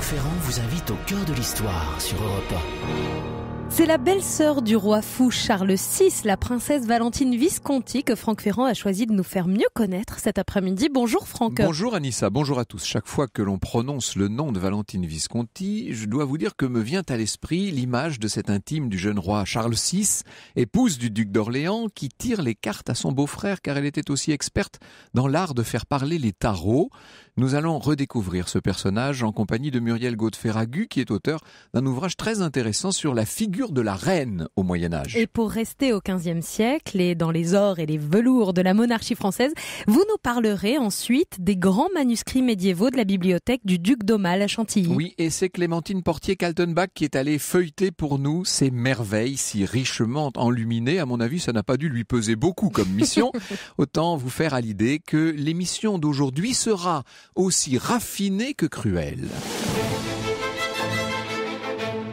Franck Ferrand vous invite au cœur de l'histoire sur Europa. c'est la belle-sœur du roi fou Charles VI, la princesse Valentine Visconti, que Franck Ferrand a choisi de nous faire mieux connaître cet après-midi. Bonjour Franck. Bonjour Anissa, bonjour à tous. Chaque fois que l'on prononce le nom de Valentine Visconti, je dois vous dire que me vient à l'esprit l'image de cette intime du jeune roi Charles VI, épouse du duc d'Orléans, qui tire les cartes à son beau-frère car elle était aussi experte dans l'art de faire parler les tarots. Nous allons redécouvrir ce personnage en compagnie de Muriel Ferragu, qui est auteur d'un ouvrage très intéressant sur la figure de la reine au Moyen Âge. Et pour rester au XVe siècle et dans les ors et les velours de la monarchie française, vous nous parlerez ensuite des grands manuscrits médiévaux de la bibliothèque du duc d'Aumale à Chantilly. Oui, et c'est Clémentine Portier-Kaltenbach qui est allée feuilleter pour nous ces merveilles si richement enluminées. À mon avis, ça n'a pas dû lui peser beaucoup comme mission. Autant vous faire à l'idée que l'émission d'aujourd'hui sera aussi raffiné que cruel.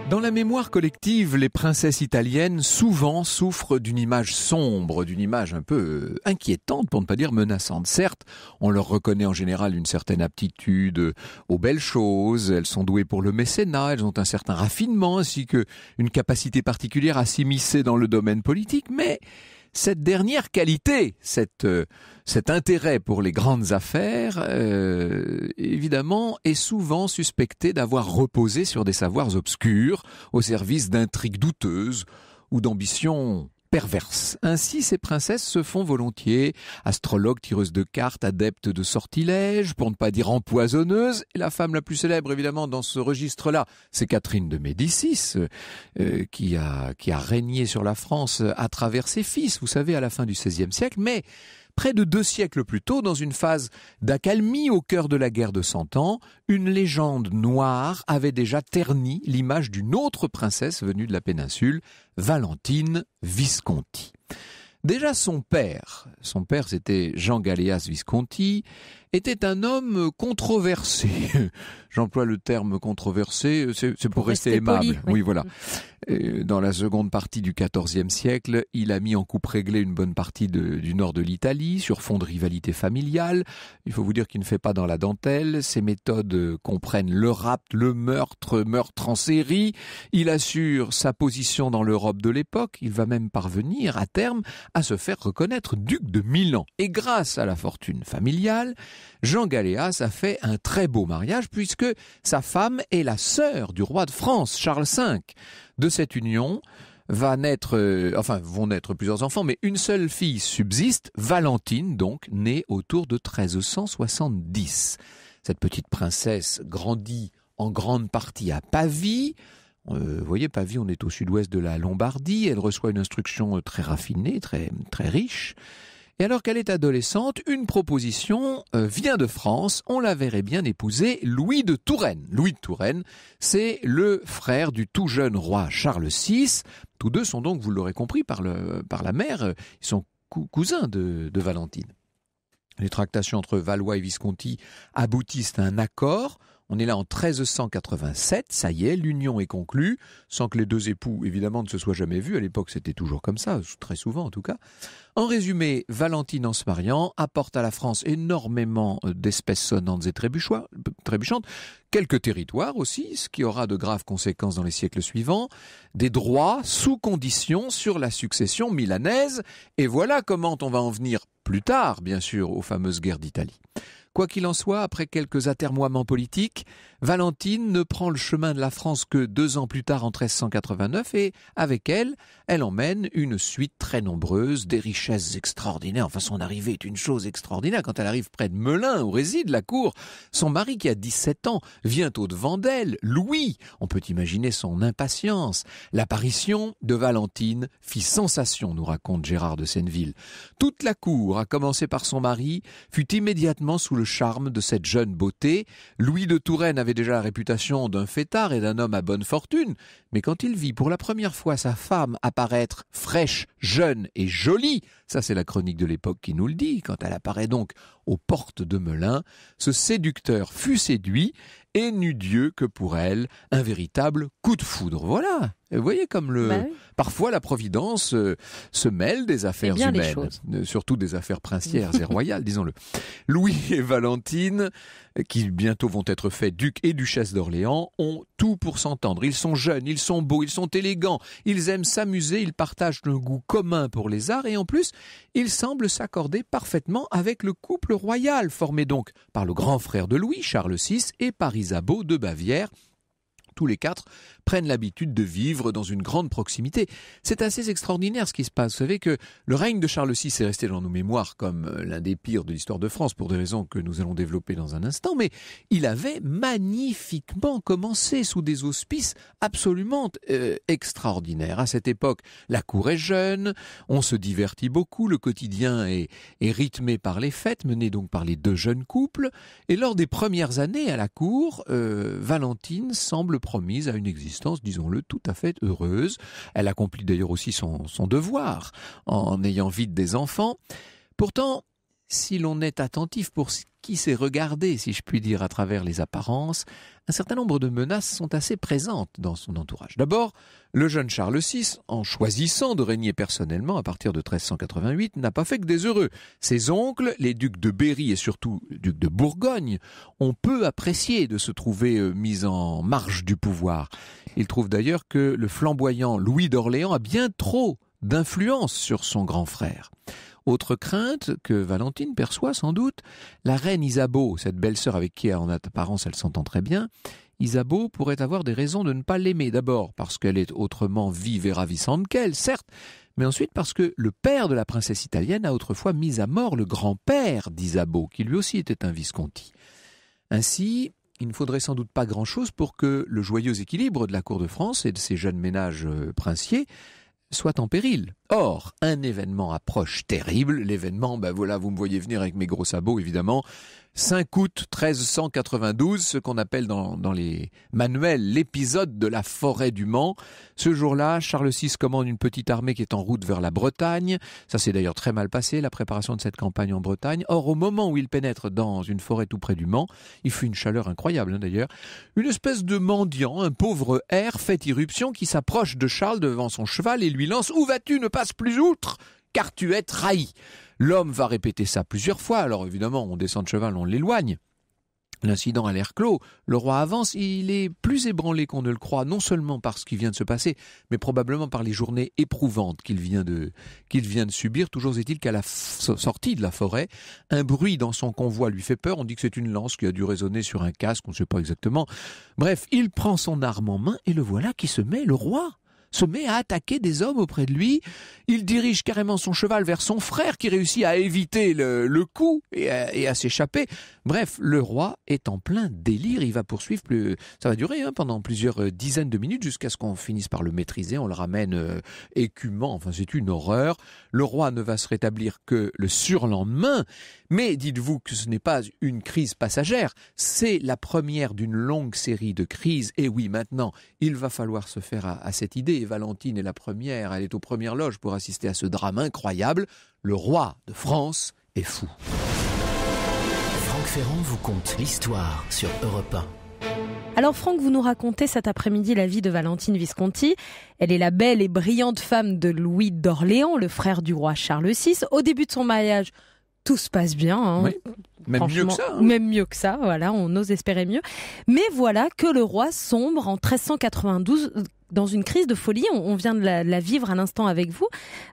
Dans la mémoire collective, les princesses italiennes souvent souffrent d'une image sombre, d'une image un peu euh, inquiétante, pour ne pas dire menaçante. Certes, on leur reconnaît en général une certaine aptitude euh, aux belles choses, elles sont douées pour le mécénat, elles ont un certain raffinement, ainsi que une capacité particulière à s'immiscer dans le domaine politique, mais cette dernière qualité, cette, euh, cet intérêt pour les grandes affaires, euh, évidemment, est souvent suspecté d'avoir reposé sur des savoirs obscurs au service d'intrigues douteuses ou d'ambitions perverse. Ainsi, ces princesses se font volontiers astrologues, tireuses de cartes, adeptes de sortilèges, pour ne pas dire empoisonneuses. Et la femme la plus célèbre, évidemment, dans ce registre-là, c'est Catherine de Médicis, euh, qui, a, qui a régné sur la France à travers ses fils, vous savez, à la fin du XVIe siècle. Mais Près de deux siècles plus tôt, dans une phase d'accalmie au cœur de la guerre de Cent Ans, une légende noire avait déjà terni l'image d'une autre princesse venue de la péninsule, Valentine Visconti. Déjà son père, son père c'était Jean Galeas Visconti, était un homme controversé. J'emploie le terme controversé, c'est pour, rester, aimable. oui. voilà. Euh, dans la seconde partie du XIVe siècle, il a mis en coupe réglée une bonne partie du nord de l'Italie sur fond de rivalité familiale. Il faut vous dire qu'il ne fait pas dans la dentelle. Ses méthodes comprennent le rapt, le meurtre, meurtre en série. Il assure sa position dans l'Europe de l'époque. Il va même parvenir à terme à se faire reconnaître duc de Milan. Et grâce à la fortune familiale, Jean Galéas a fait un très beau mariage puisque sa femme est la sœur du roi de France, Charles V. De cette union, va naître, euh, enfin vont naître plusieurs enfants, mais une seule fille subsiste, Valentine donc, née autour de 1370. Cette petite princesse grandit en grande partie à Pavie. Euh, vous voyez, Pavie, on est au sud-ouest de la Lombardie. Elle reçoit une instruction euh, très raffinée, très, très riche. Et alors qu'elle est adolescente, une proposition euh, vient de France. On la verrait bien épouser Louis de Touraine. Louis de Touraine, c'est le frère du tout jeune roi Charles VI. Tous deux sont donc, vous l'aurez compris, par, la mère, euh, ils sont cousins de, de Valentine. Les tractations entre Valois et Visconti aboutissent à un accord on est là en 1387, ça y est, l'union est conclue, sans que les deux époux, évidemment, ne se soient jamais vus. À l'époque, c'était toujours comme ça, très souvent en tout cas. En résumé, Valentine, en se mariant, apporte à la France énormément euh, d'espèces sonnantes et trébuchantes, quelques territoires aussi, ce qui aura de graves conséquences dans les siècles suivants, des droits sous condition sur la succession milanaise, et voilà comment on va en venir plus tard, bien sûr, aux fameuses guerres d'Italie. Quoi qu'il en soit, après quelques atermoiements politiques, Valentine ne prend le chemin de la France que deux ans plus tard en 1389 et, avec elle, elle emmène une suite très nombreuse, des richesses extraordinaires. Enfin, son arrivée est une chose extraordinaire. Quand elle arrive près de Melun, où réside la cour, son mari, qui a 17 ans, vient au-devant d'elle, Louis. On peut imaginer son impatience. L'apparition de Valentine fit sensation, nous raconte Gérard de Senneville. Toute la cour, à commencer par son mari, fut immédiatement sous le charme de cette jeune beauté. Louis de Touraine avait déjà la réputation d'un fêtard et d'un homme à bonne fortune, mais quand il vit pour la première fois sa femme apparaître fraîche, jeune et jolie, ça c'est la chronique de l'époque qui nous le dit, quand elle apparaît donc aux portes de Melun, ce séducteur fut séduit et n'eut Dieu que pour elle un véritable coup de foudre. Voilà. Vous voyez comme le bah parfois la providence euh, se mêle des affaires humaines, euh, surtout des affaires princières et royales, disons-le. Louis et Valentine, euh, qui bientôt vont être faits duc et duchesse d'Orléans, ont tout pour s'entendre. Ils sont jeunes, ils sont beaux, ils sont élégants, ils aiment s'amuser, ils partagent un goût commun pour les arts et en plus, ils semblent s'accorder parfaitement avec le couple royal formé donc par le grand frère de Louis, Charles VI, et par Isabeau de Bavière, tous les quatre, prennent l'habitude de vivre dans une grande proximité. C'est assez extraordinaire ce qui se passe. Vous savez que le règne de Charles VI est resté dans nos mémoires comme euh, l'un des pires de l'histoire de France pour des raisons que nous allons développer dans un instant, mais il avait magnifiquement commencé sous des auspices absolument euh, extraordinaires. À cette époque, la cour est jeune, on se divertit beaucoup, le quotidien est, rythmé par les fêtes menées donc par les deux jeunes couples, et lors des premières années à la cour, euh, Valentine semble promise à une existence, disons-le, tout à fait heureuse. Elle accomplit d'ailleurs aussi son, son devoir en ayant vite des enfants. Pourtant, si l'on est attentif pour ce qui s'est regardé, si je puis dire, à travers les apparences, un certain nombre de menaces sont assez présentes dans son entourage. D'abord, le jeune Charles VI, en choisissant de régner personnellement à partir de 1388, n'a pas fait que des heureux. Ses oncles, les ducs de Berry et surtout duc de Bourgogne, ont peu apprécié de se trouver euh, mis en marge du pouvoir. Il trouve d'ailleurs que le flamboyant Louis d'Orléans a bien trop d'influence sur son grand frère. Autre crainte que Valentine perçoit sans doute, la reine Isabeau, cette belle-sœur avec qui en apparence elle s'entend très bien, Isabeau pourrait avoir des raisons de ne pas l'aimer, d'abord parce qu'elle est autrement vive et ravissante qu'elle, certes, mais ensuite parce que le père de la princesse italienne a autrefois mis à mort le grand-père d'Isabeau, qui lui aussi était un Visconti. Ainsi, il ne faudrait sans doute pas grand-chose pour que le joyeux équilibre de la cour de France et de ses jeunes ménages euh, princiers soit en péril. Or, un événement approche terrible. L'événement, ben voilà, vous me voyez venir avec mes gros sabots, évidemment. 5 août 1392, ce qu'on appelle dans, les manuels l'épisode de la forêt du Mans. Ce jour-là, Charles VI commande une petite armée qui est en route vers la Bretagne. Ça s'est d'ailleurs très mal passé, la préparation de cette campagne en Bretagne. Or, au moment où il pénètre dans une forêt tout près du Mans, il fait une chaleur incroyable hein, d'ailleurs, une espèce de mendiant, un pauvre air fait irruption qui s'approche de Charles devant son cheval et lui lance « Où vas-tu ne passe plus outre, car tu es trahi. L'homme va répéter ça plusieurs fois, alors évidemment on descend de cheval, on l'éloigne. L'incident a l'air clos, le roi avance, il est plus ébranlé qu'on ne le croit, non seulement par ce qui vient de se passer, mais probablement par les journées éprouvantes qu'il vient de, qu'il vient de subir. Toujours est-il qu'à la sortie de la forêt, un bruit dans son convoi lui fait peur, on dit que c'est une lance qui a dû résonner sur un casque, on ne sait pas exactement. Bref, il prend son arme en main et le voilà qui se met, le roi se met à attaquer des hommes auprès de lui. Il dirige carrément son cheval vers son frère qui réussit à éviter le, coup et à, s'échapper. Bref, le roi est en plein délire. Il va poursuivre plus. Ça va durer hein, pendant plusieurs euh, dizaines de minutes jusqu'à ce qu'on finisse par le maîtriser. On le ramène euh, écumant. Enfin, c'est une horreur. Le roi ne va se rétablir que le surlendemain. Mais dites-vous que ce n'est pas une crise passagère. C'est la première d'une longue série de crises. Et oui, maintenant, il va falloir se faire à cette idée Valentine est la première. Elle est aux premières loges pour assister à ce drame incroyable. Le roi de France est fou. Franck Ferrand vous conte l'histoire sur Europe 1. Alors Franck, vous nous racontez cet après-midi la vie de Valentine Visconti. Elle est la belle et brillante femme de Louis d'Orléans, le frère du roi Charles VI. Au début de son mariage, tout se passe bien. Hein. même mieux que ça. Hein. Même mieux que ça, voilà, on ose espérer mieux. Mais voilà que le roi sombre en 1392 dans une crise de folie. On, vient de la, vivre à l'instant avec vous.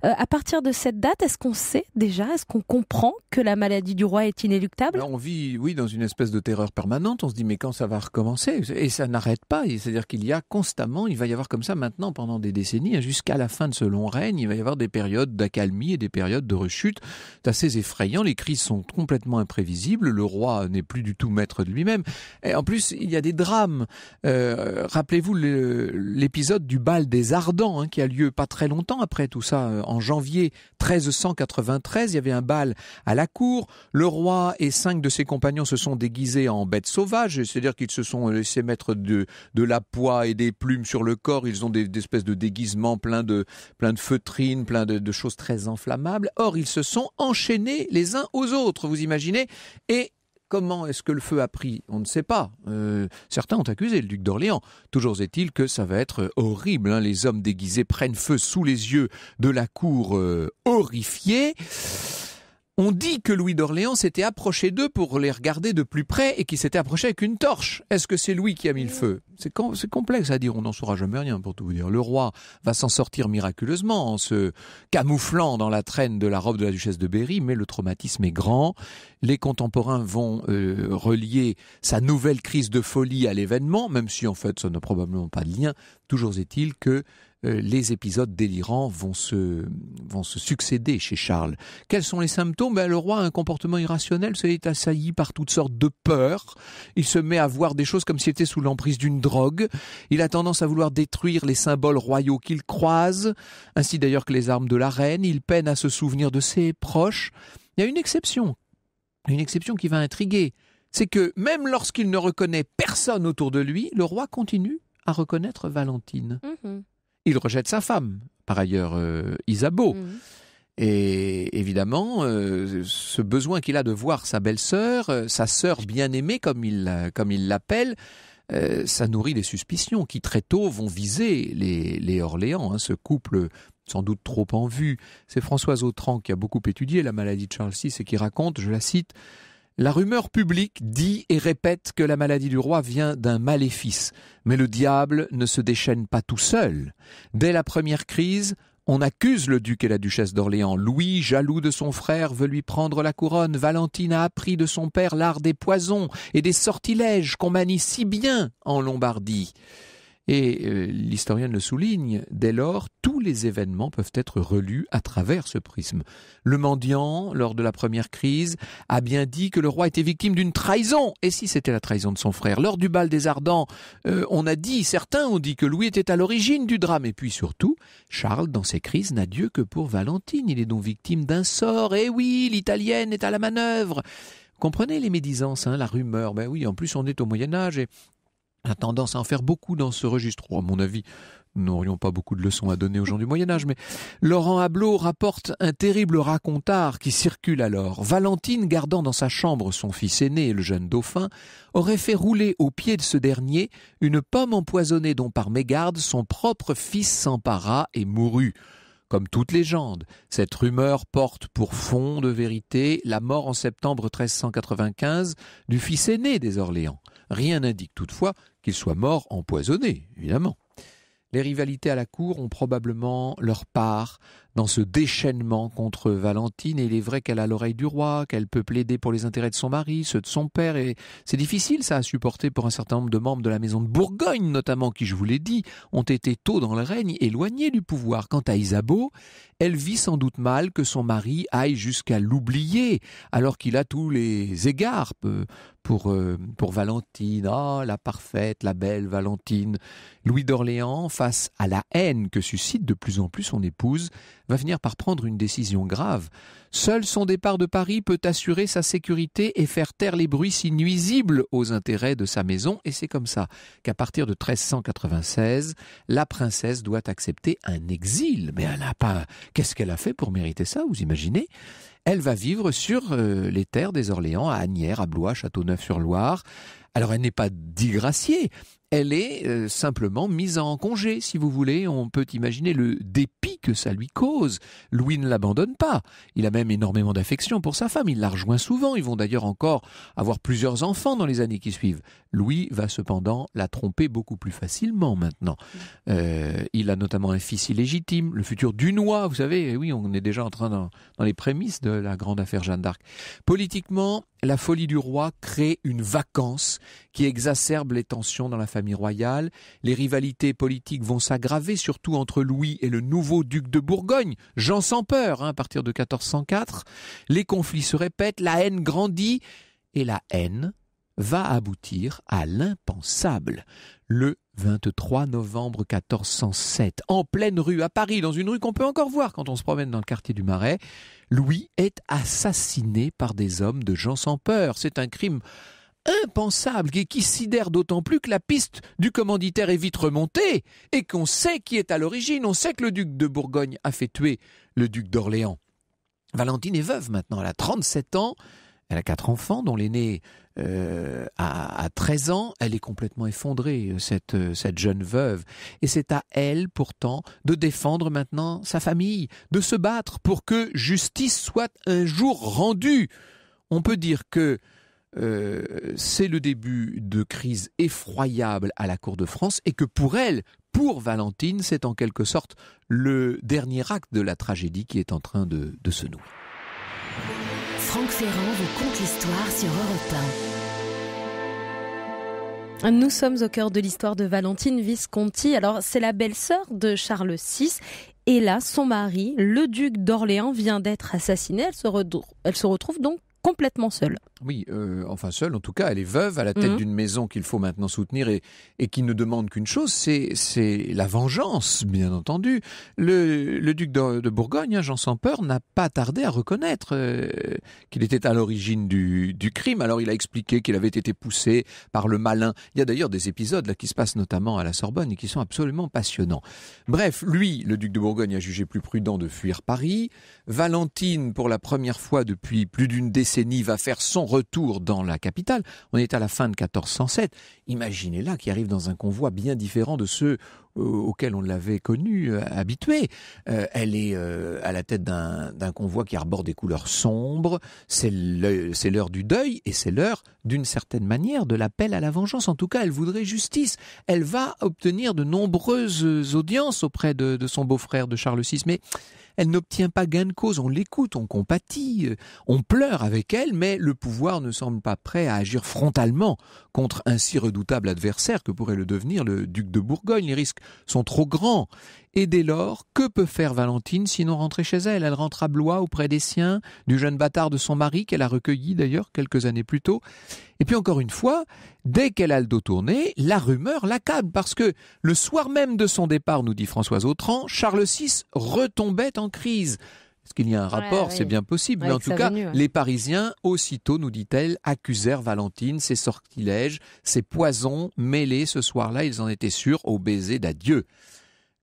Euh, à partir de cette date, est-ce qu'on sait déjà, est-ce qu'on comprend que la maladie du roi est inéluctable ben, On vit, oui, dans une espèce de terreur permanente. On se dit, mais quand ça va recommencer Et ça n'arrête pas. C'est-à-dire qu'il y a constamment, il va y avoir comme ça maintenant pendant des décennies, hein, jusqu'à la fin de ce long règne, il va y avoir des périodes d'accalmie et des périodes de rechute. C'est assez effrayant. Les crises sont complètement imprévisibles. Le roi n'est plus du tout maître de lui-même. Et en plus, il y a des drames. Euh, rappelez-vous l'épisode du bal des Ardents hein, qui a lieu pas très longtemps après tout ça. Euh, en janvier 1393, il y avait un bal à la cour. Le roi et cinq de ses compagnons se sont déguisés en bêtes sauvages, c'est-à-dire qu'ils se sont laissés mettre de, de la poix et des plumes sur le corps. Ils ont des, espèces de déguisements plein de, plein de feutrines, plein de, de choses très inflammables. Or, ils se sont enchaînés les uns aux autres, vous imaginez, et Comment est-ce que le feu a pris On ne sait pas. Euh, certains ont accusé le duc d'Orléans. Toujours est-il que ça va être euh, horrible. Hein. Les hommes déguisés prennent feu sous les yeux de la cour euh, horrifiée. On dit que Louis d'Orléans s'était approché d'eux pour les regarder de plus près et qu'il s'était approché avec une torche. Est-ce que c'est Louis qui a mis le feu C'est complexe à dire, on n'en saura jamais rien pour tout vous dire. Le roi va s'en sortir miraculeusement en se camouflant dans la traîne de la robe de la duchesse de Berry, mais le traumatisme est grand. Les contemporains vont euh, relier sa nouvelle crise de folie à l'événement, même si en fait ça n'a probablement pas de lien. Toujours est-il que euh, les épisodes délirants vont se, vont se succéder chez Charles. Quels sont les symptômes ben, Le roi a un comportement irrationnel, il est assailli par toutes sortes de peurs, il se met à voir des choses comme s'il était sous l'emprise d'une drogue, il a tendance à vouloir détruire les symboles royaux qu'il croise, ainsi d'ailleurs que les armes de la reine, il peine à se souvenir de ses proches. Il y a une exception, une exception qui va intriguer, c'est que même lorsqu'il ne reconnaît personne autour de lui, le roi continue à reconnaître Valentine. Mmh il rejette sa femme, par ailleurs, euh, Isabeau. Mhm. Et évidemment, euh, ce besoin qu'il a de voir sa belle-sœur, euh, sa sœur bien-aimée, comme il comme il l'appelle, ça nourrit des suspicions qui très tôt vont viser les, Orléans, hein, ce couple sans doute trop en vue. C'est Françoise Autran qui a beaucoup étudié la maladie de Charles VI et qui raconte, je la cite, la rumeur publique dit et répète que la maladie du roi vient d'un maléfice, mais le diable ne se déchaîne pas tout seul. Dès la première crise, on accuse le duc et la duchesse d'Orléans. Louis, jaloux de son frère, veut lui prendre la couronne. Valentine a appris de son père l'art des poisons et des sortilèges qu'on manie si bien en Lombardie. Et euh, l'historien le souligne, dès lors, tous les événements peuvent être relus à travers ce prisme. Le mendiant, lors de la première crise, a bien dit que le roi était victime d'une trahison. Et si c'était la trahison de son frère Lors du bal des Ardents, euh, on a dit, certains ont dit que Louis était à l'origine du drame. Et puis surtout, Charles, dans ses crises, n'a Dieu que pour Valentine. Il est donc victime d'un sort. Eh oui, l'italienne est à la manœuvre. Comprenez les médisances, hein, la rumeur. Ben oui, en plus on est au Moyen Âge a tendance à en faire beaucoup dans ce registre. à mon avis, nous n'aurions pas beaucoup de leçons à donner aux gens du Moyen Âge, mais Laurent Hablo rapporte un terrible racontard qui circule alors. Valentine, gardant dans sa chambre son fils aîné, le jeune dauphin, aurait fait rouler au pied de ce dernier une pomme empoisonnée dont par mégarde son propre fils s'empara et mourut. Comme toute légende, cette rumeur porte pour fond de vérité la mort en septembre 1395 du fils aîné des Orléans. Rien n'indique toutefois qu'il soit mort empoisonné, évidemment. Les rivalités à la cour ont probablement leur part dans ce déchaînement contre Valentine, et il est vrai qu'elle a l'oreille du roi, qu'elle peut plaider pour les intérêts de son mari, ceux de son père, et c'est difficile ça à supporter pour un certain nombre de membres de la maison de Bourgogne notamment, qui, je vous l'ai dit, ont été tôt dans le règne éloignés du pouvoir. Quant à Isabeau, elle vit sans doute mal que son mari aille jusqu'à l'oublier, alors qu'il a tous les égards pour, euh, pour Valentine, ah, la parfaite, la belle Valentine. Louis d'Orléans, face à la haine que suscite de plus en plus son épouse, va finir par prendre une décision grave. Seul son départ de Paris peut assurer sa sécurité et faire taire les bruits si nuisibles aux intérêts de sa maison, et c'est comme ça qu'à partir de 1396, la princesse doit accepter un exil. Mais elle n'a pas... Qu'est-ce qu'elle a fait pour mériter ça, vous imaginez elle va vivre sur euh, les terres des Orléans, à Agnières, à Blois, Châteauneuf-sur-Loire. Alors elle n'est pas digraciée, elle est euh, simplement mise en congé, si vous voulez. On peut imaginer le dépit que ça lui cause. Louis ne l'abandonne pas. Il a même énormément d'affection pour sa femme. Il la rejoint souvent. Ils vont d'ailleurs encore avoir plusieurs enfants dans les années qui suivent. Louis va cependant la tromper beaucoup plus facilement maintenant. Euh, il a notamment un fils illégitime, le futur Dunois. Vous savez, eh oui, on est déjà en train dans, dans les prémices de la grande affaire Jeanne d'Arc. Politiquement, la folie du roi crée une vacance qui exacerbe les tensions dans la famille royale. Les rivalités politiques vont s'aggraver, surtout entre Louis et le nouveau duc de Bourgogne, Jean sans peur, hein, à partir de 1404. Les conflits se répètent, la haine grandit, et la haine va aboutir à l'impensable le 23 novembre 1407, en pleine rue à Paris, dans une rue qu'on peut encore voir quand on se promène dans le quartier du Marais, Louis est assassiné par des hommes de gens sans peur. C'est un crime impensable et qui sidère d'autant plus que la piste du commanditaire est vite remontée et qu'on sait qui est à l'origine. On sait que le duc de Bourgogne a fait tuer le duc d'Orléans. Valentine est veuve maintenant, elle a 37 ans, elle a quatre enfants dont l'aîné euh, à, 13 ans, elle est complètement effondrée, euh, euh, cette, jeune veuve. Et c'est à elle, pourtant, de défendre maintenant sa famille, de se battre pour que justice soit un jour rendue. On peut dire que c'est le début de crise effroyable à la Cour de France et que pour elle, pour Valentine, c'est en quelque sorte le dernier acte de la tragédie qui est en train de se nouer. Franck Ferrand vous conte l'histoire sur Europe 1. Nous sommes au cœur de l'histoire de Valentine Visconti. Alors, c'est la belle-sœur de Charles VI et là, son mari, le duc d'Orléans, vient d'être assassiné. Elle se, elle se retrouve donc complètement seule. Oui, euh, enfin seule en tout cas, elle est veuve à la tête mhm. d'une maison qu'il faut maintenant soutenir et, qui ne demande qu'une chose, c'est la vengeance, bien entendu. Le, duc de, Bourgogne, hein, Jean sans peur, n'a pas tardé à reconnaître euh, qu'il était à l'origine du, du, crime. Alors il a expliqué qu'il avait été poussé par le malin. Il y a d'ailleurs des épisodes là qui se passent notamment à la Sorbonne et qui sont absolument passionnants. Bref, lui, le duc de Bourgogne, a jugé plus prudent de fuir Paris. Valentine, pour la première fois depuis plus d'une décennie, va faire son retour dans la capitale. On est à la fin de 1407. Imaginez-la qui arrive dans un convoi bien différent de ceux euh, auxquels on l'avait connue, euh, habituée. Euh, elle est à la tête d'un convoi qui arbore des couleurs sombres. C'est l'heure du deuil et c'est l'heure d'une certaine manière, de l'appel à la vengeance. En tout cas, elle voudrait justice. Elle va obtenir de nombreuses audiences auprès de, son beau-frère, de Charles VI, mais elle n'obtient pas gain de cause. On l'écoute, on compatit, euh, on pleure avec elle, mais le pouvoir ne semble pas prêt à agir frontalement contre un si redoutable adversaire que pourrait le devenir le duc de Bourgogne. Les risques sont trop grands. Et dès lors, que peut faire Valentine sinon rentrer chez elle Elle rentre à Blois auprès des siens, du jeune bâtard de son mari qu'elle a recueilli d'ailleurs quelques années plus tôt. Et puis encore une fois, dès qu'elle a le dos tourné, la rumeur l'accable parce que le soir même de son départ, nous dit Françoise Autran, Charles VI retombait en crise. Est-ce qu'il y a un rapport C'est bien possible. mais en tout cas, les Parisiens, aussitôt, nous dit-elle, accusèrent Valentine, ses sortilèges, ses poisons mêlés ce soir-là, ils en étaient sûrs, au baiser d'adieu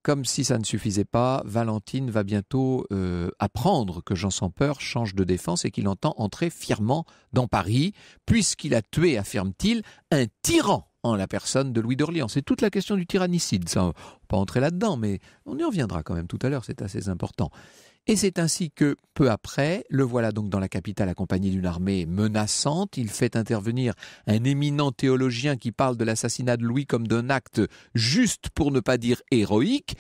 comme si ça ne suffisait pas, Valentine va bientôt euh, apprendre que Jean sans peur change de défense et qu'il entend entrer fièrement dans Paris, puisqu'il a tué, affirme-t-il, un tyran en la personne de Louis d'Orléans. C'est toute la question du tyrannicide. Ça, pas entrer là-dedans, mais on y reviendra quand même tout à l'heure, c'est assez important. Et c'est ainsi que, peu après, le voilà donc dans la capitale accompagné d'une armée menaçante. Il fait intervenir un éminent théologien qui parle de l'assassinat de Louis comme d'un acte juste pour ne pas dire héroïque.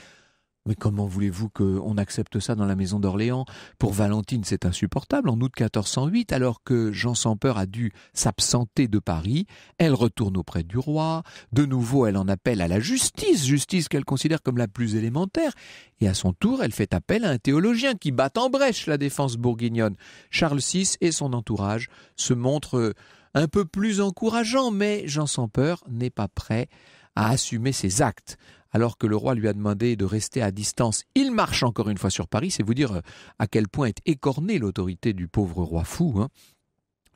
Mais comment voulez-vous qu'on accepte ça dans la maison d'Orléans Pour Valentine, c'est insupportable. En août 1408, alors que Jean sans peur a dû s'absenter de Paris, elle retourne auprès du roi. De nouveau, elle en appelle à la justice, justice qu'elle considère comme la plus élémentaire. Et à son tour, elle fait appel à un théologien qui bat en brèche la défense bourguignonne. Charles VI et son entourage se montrent un peu plus encourageants, mais Jean sans n'est pas prêt à assumer ses actes alors que le roi lui a demandé de rester à distance. Il marche encore une fois sur Paris, c'est vous dire euh, à quel point est écornée l'autorité du pauvre roi fou. Hein.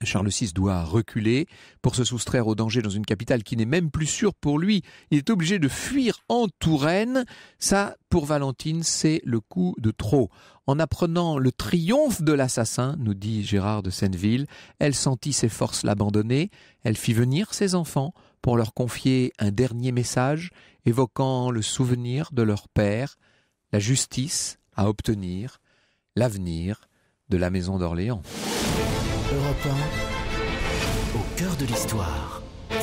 Charles VI doit reculer pour se soustraire au danger dans une capitale qui n'est même plus sûre pour lui. Il est obligé de fuir en Touraine. Ça, pour Valentine, c'est le coup de trop. En apprenant le triomphe de l'assassin, nous dit Gérard de Senneville, elle sentit ses forces l'abandonner, elle fit venir ses enfants pour leur confier un dernier message évoquant le souvenir de leur père, la justice à obtenir, l'avenir de la maison d'Orléans. au cœur de l'histoire.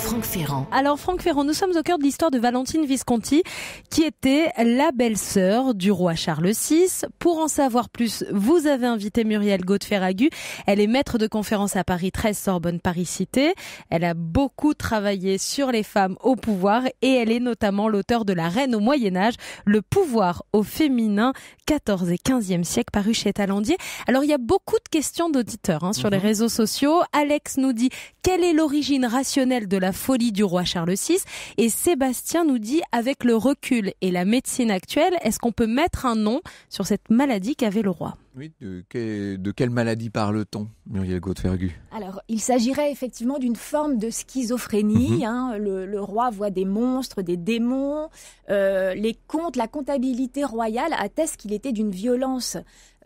Franck Ferrand. Alors Franck Ferrand, nous sommes au cœur de l'histoire de Valentine Visconti, qui était la belle-sœur du roi Charles VI. Pour en savoir plus, vous avez invité Muriel Godferragu. Elle est maître de conférences à Paris 13 Sorbonne Paris Cité. Elle a beaucoup travaillé sur les femmes au pouvoir et elle est notamment l'auteur de La Reine au Moyen Âge, Le pouvoir au féminin 14 et 15e siècle paru chez Talandier. Alors il y a beaucoup de questions d'auditeurs hein, sur les mhm. réseaux sociaux. Alex nous dit quelle est l'origine rationnelle de la la folie du roi Charles VI. Et Sébastien nous dit, avec le recul et la médecine actuelle, est-ce qu'on peut mettre un nom sur cette maladie qu'avait le roi oui, de, quelle maladie parle-t-on, Muriel Fergu Alors, il s'agirait effectivement d'une forme de schizophrénie. Mhm. Hein. le, roi voit des monstres, des démons. Euh, les comptes, la comptabilité royale attestent qu'il était d'une violence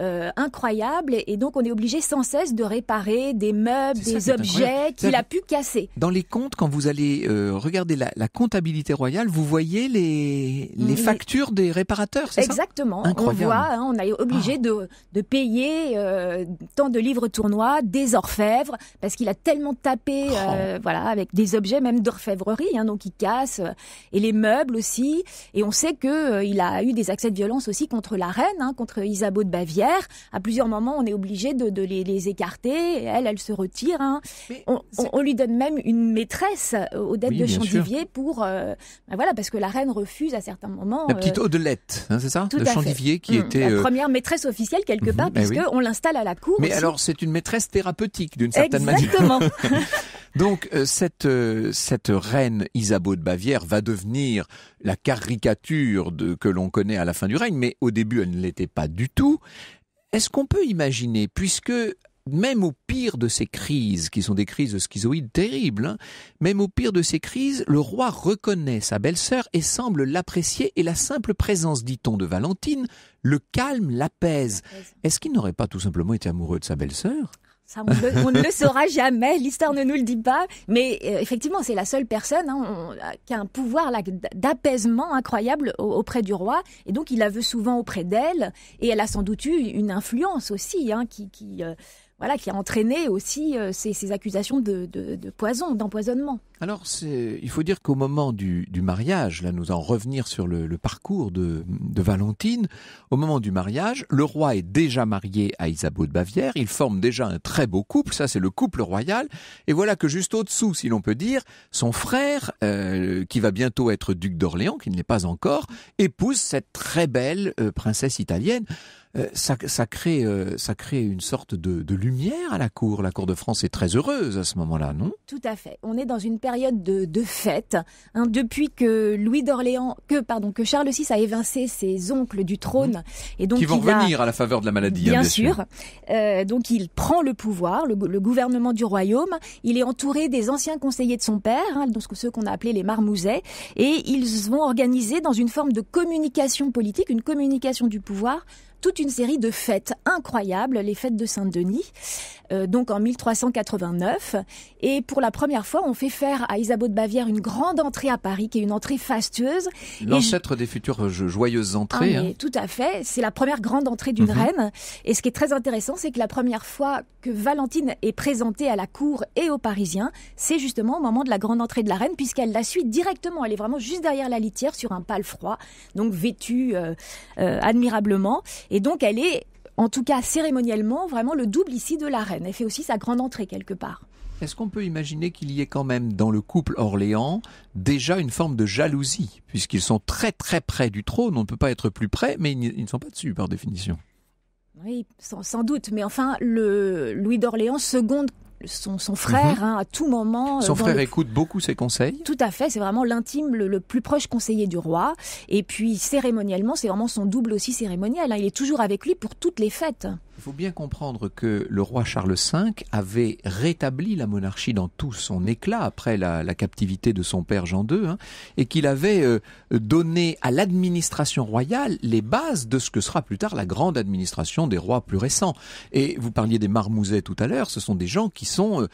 euh, incroyable et donc on est obligé sans cesse de réparer des meubles, des objets qu'il a pu casser. Dans les comptes, quand vous allez euh, regarder la, comptabilité royale, vous voyez les, factures des réparateurs, Exactement. On voit, hein, on est obligé ah. de, de payer euh, tant de livres tournois des orfèvres parce qu'il a tellement tapé oh. euh, voilà avec des objets même d'orfèvrerie hein, donc il casse euh, et les meubles aussi et on sait que il a eu des accès de violence aussi contre la reine hein, contre Isabeau de Bavière à plusieurs moments on est obligé de, les, écarter et elle elle se retire hein. on, lui donne même une maîtresse aux dettes de Chandivier pour ben voilà parce que la reine refuse à certains moments la petite Odelette c'est ça de Chandivier qui mmh. était la première maîtresse officielle qu'elle quelque mhm. part, eh on l'installe à la cour. Mais alors, c'est une maîtresse thérapeutique, d'une certaine manière. Exactement. Donc, euh, cette, euh, cette reine Isabeau de Bavière va devenir la caricature que l'on connaît à la fin du règne, mais au début, elle ne l'était pas du tout. Est-ce qu'on peut imaginer, puisque même au pire de ces crises, qui sont des crises schizoïdes terribles, hein, même au pire de ces crises, le roi reconnaît sa belle-sœur et semble l'apprécier, et la simple présence, dit-on, de Valentine le calme, l'apaise. Est-ce qu'il n'aurait pas tout simplement été amoureux de sa belle-sœur on, ne le saura jamais, l'histoire ne nous le dit pas, mais euh, effectivement, c'est la seule personne hein, euh, qui a un pouvoir d'apaisement incroyable auprès du roi, et donc il la veut souvent auprès d'elle, et elle a sans doute eu une influence aussi, hein, qui, qui euh, voilà, qui a entraîné aussi euh, ces, accusations de, de poison, d'empoisonnement. Alors, il faut dire qu'au moment du, mariage, là nous en revenir sur le, parcours de, Valentine, au moment du mariage, le roi est déjà marié à Isabeau de Bavière, il forme déjà un très beau couple, ça c'est le couple royal, et voilà que juste au-dessous, si l'on peut dire, son frère, euh, qui va bientôt être duc d'Orléans, qui ne l'est pas encore, épouse cette très belle euh, princesse italienne. Euh, ça, crée, ça crée une sorte de, de, lumière à la cour. La cour de France est très heureuse à ce moment-là, non Tout à fait. On est dans une de, de fête. Hein, depuis que Louis d'Orléans, que pardon, que Charles VI a évincé ses oncles du trône, mhm. et donc qui vont revenir à la faveur de la maladie, hein, bien, sûr. Euh, donc il prend le pouvoir, le, gouvernement du royaume. Il est entouré des anciens conseillers de son père, hein, donc ceux qu'on a appelés les Marmousets, et ils vont organiser dans une forme de communication politique, une communication du pouvoir, toute une série de fêtes incroyables, les fêtes de Saint-Denis, euh, donc en 1389. Et pour la première fois, on fait faire à Isabeau de Bavière une grande entrée à Paris, qui est une entrée fastueuse. L'ancêtre des futures euh, joyeuses entrées. Ah, hein. Tout à fait. C'est la première grande entrée d'une mhm. reine. Et ce qui est très intéressant, c'est que la première fois que Valentine est présentée à la cour et aux Parisiens, c'est justement au moment de la grande entrée de la reine, puisqu'elle la suit directement. Elle est vraiment juste derrière la litière sur un pâle froid, donc vêtue euh, admirablement. Et donc elle est, en tout cas cérémoniellement, vraiment le double ici de la reine. Elle fait aussi sa grande entrée quelque part. Est-ce qu'on peut imaginer qu'il y ait quand même dans le couple Orléans déjà une forme de jalousie, puisqu'ils sont très très près du trône, on ne peut pas être plus près, mais ils ne sont pas dessus par définition oui, sans, doute. Mais enfin, le Louis d'Orléans seconde son, frère mhm. hein, à tout moment. Euh, son frère écoute beaucoup ses conseils. Tout à fait, c'est vraiment l'intime, le, plus proche conseiller du roi. Et puis cérémoniellement, c'est vraiment son double aussi cérémoniel. Hein. Il est toujours avec lui pour toutes les fêtes. Il faut bien comprendre que le roi Charles V avait rétabli la monarchie dans tout son éclat après la, captivité de son père Jean II, hein, et qu'il avait euh, donné à l'administration royale les bases de ce que sera plus tard la grande administration des rois plus récents. Et vous parliez des marmousets tout à l'heure, ce sont des gens qui sont euh,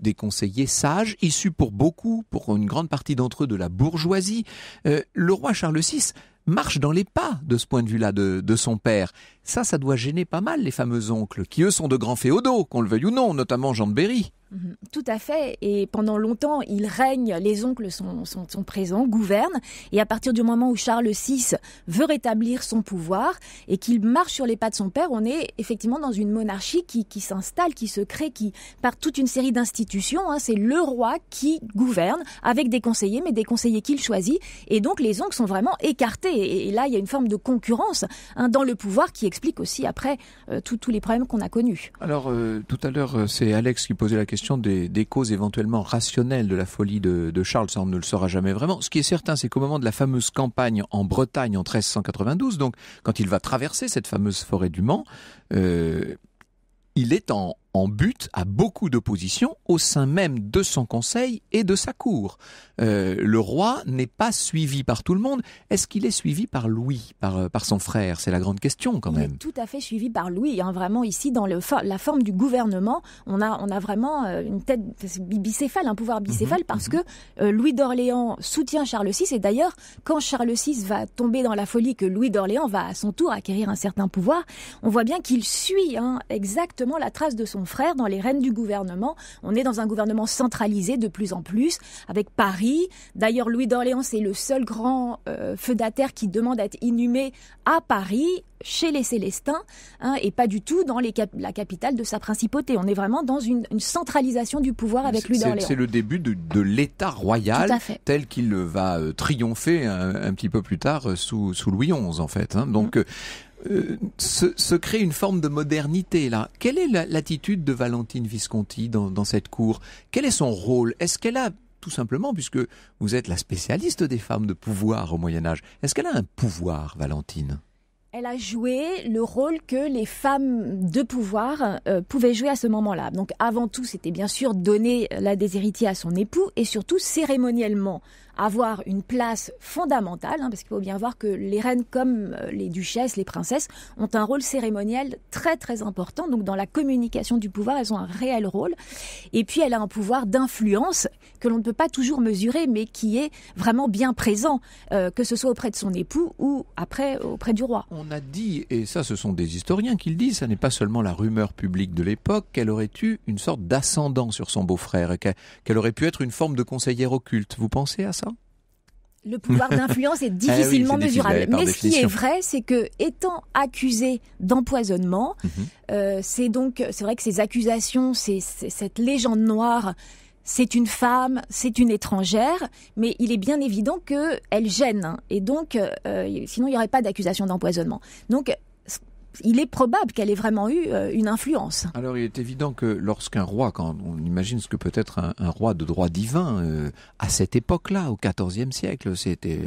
des conseillers sages, issus pour beaucoup, pour une grande partie d'entre eux, de la bourgeoisie. Euh, le roi Charles VI marche dans les pas de ce point de vue-là de son père. Ça, ça doit gêner pas mal les fameux oncles, qui eux sont de grands féodaux, qu'on le veuille ou non, notamment Jean de Berry. Mhm, tout à fait. Et pendant longtemps, ils règnent, les oncles sont, présents, gouvernent. Et à partir du moment où Charles VI veut rétablir son pouvoir et qu'il marche sur les pas de son père, on est effectivement dans une monarchie qui, s'installe, qui se crée, qui par toute une série d'institutions. Hein, c'est le roi qui gouverne avec des conseillers, mais des conseillers qu'il choisit. Et donc les oncles sont vraiment écartés. Et, là, il y a une forme de concurrence hein, dans le pouvoir qui explique aussi après euh, tous les problèmes qu'on a connus. Alors euh, tout à l'heure, euh, c'est Alex qui posait la question des, causes éventuellement rationnelles de la folie de, Charles. Ça, on ne le saura jamais vraiment. Ce qui est certain, c'est qu'au moment de la fameuse campagne en Bretagne en 1392, donc quand il va traverser cette fameuse forêt du Mans, il est en en but à beaucoup d'opposition au sein même de son conseil et de sa cour. Euh, le roi n'est pas suivi par tout le monde. Est-ce qu'il est suivi par Louis, par, euh, par son frère C'est la grande question quand même. Il est tout à fait suivi par Louis. Hein. vraiment ici, dans la forme du gouvernement, on a, on a vraiment euh, une tête bicéphale, un pouvoir bicéphale, mhm, parce mhm. que Louis d'Orléans soutient Charles VI. Et d'ailleurs, quand Charles VI va tomber dans la folie que Louis d'Orléans va à son tour acquérir un certain pouvoir, on voit bien qu'il suit hein, exactement la trace de son frère dans les rênes du gouvernement. On est dans un gouvernement centralisé de plus en plus, avec Paris. D'ailleurs, Louis d'Orléans est le seul grand euh, feudataire qui demande à être inhumé à Paris, chez les Célestins, hein, et pas du tout dans les la capitale de sa principauté. On est vraiment dans une, centralisation du pouvoir avec Louis d'Orléans. C'est le début de, l'État royal tel qu'il va euh, triompher un, petit peu plus tard euh, sous, Louis XI, en fait. Hein. Donc, mmh. euh, euh, se, crée une forme de modernité là. Quelle est l'attitude de Valentine Visconti dans, cette cour Quel est son rôle Est-ce qu'elle a tout simplement, puisque vous êtes la spécialiste des femmes de pouvoir au Moyen Âge, est-ce qu'elle a un pouvoir, Valentine elle a joué le rôle que les femmes de pouvoir euh, pouvaient jouer à ce moment-là. Donc avant tout, c'était bien sûr donner la déshéritier à son époux et surtout cérémoniellement avoir une place fondamentale, hein, parce qu'il faut bien voir que les reines comme euh, les duchesses, les princesses, ont un rôle cérémoniel très très important. Donc dans la communication du pouvoir, elles ont un réel rôle. Et puis elle a un pouvoir d'influence que l'on ne peut pas toujours mesurer, mais qui est vraiment bien présent, euh, que ce soit auprès de son époux ou après auprès du roi. On a dit, et ça ce sont des historiens qui le disent, ça n'est pas seulement la rumeur publique de l'époque, qu'elle aurait eu une sorte d'ascendant sur son beau-frère, qu'elle aurait pu être une forme de conseillère occulte. Vous pensez à ça le pouvoir d'influence est eh difficilement mesurable. Mais ce qui est vrai, c'est que étant accusé d'empoisonnement, mhm. euh, c'est donc c'est vrai que ces accusations, c'est cette légende noire c'est une femme, c'est une étrangère, mais il est bien évident que elle gêne, hein. et donc euh, sinon il n'y aurait pas d'accusation d'empoisonnement. Donc il est probable qu'elle ait vraiment eu euh, une influence. Alors il est évident que lorsqu'un roi, quand on imagine ce que peut être un, roi de droit divin euh, à cette époque-là, au XIVe siècle, c'était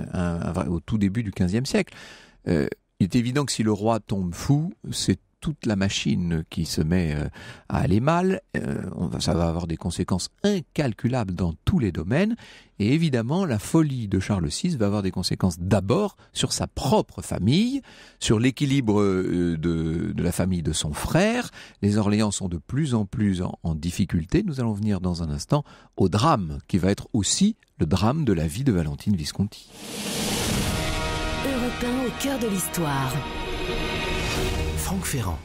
au tout début du XVe siècle, euh, il est évident que si le roi tombe fou, c'est toute la machine qui se met euh, à aller mal, euh, ça va avoir des conséquences incalculables dans tous les domaines. Et évidemment, la folie de Charles VI va avoir des conséquences d'abord sur sa propre famille, sur l'équilibre euh, de, la famille de son frère. Les Orléans sont de plus en plus en, difficulté. Nous allons venir dans un instant au drame qui va être aussi le drame de la vie de Valentine Visconti. Europe au cœur de l'histoire.